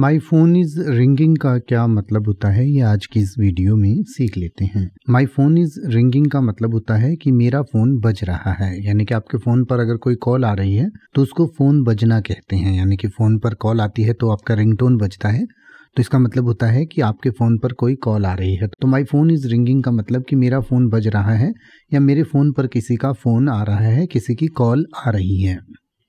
my phone is ringing का क्या मतलब होता है ये आज की इस वीडियो में सीख लेते हैं माई फोन इज रिंगिंग का मतलब होता है कि मेरा फोन बज रहा है यानी कि आपके फोन पर अगर कोई कॉल आ रही है तो उसको फोन बजना कहते हैं यानी कि फोन पर कॉल आती है तो आपका रिंगटोन बजता है तो इसका मतलब होता है कि आपके फ़ोन पर कोई कॉल आ रही है तो माई फ़ोन इज़ रिंगिंग का मतलब कि मेरा फ़ोन बज रहा है या मेरे फ़ोन पर किसी का फ़ोन आ रहा है किसी की कॉल आ रही है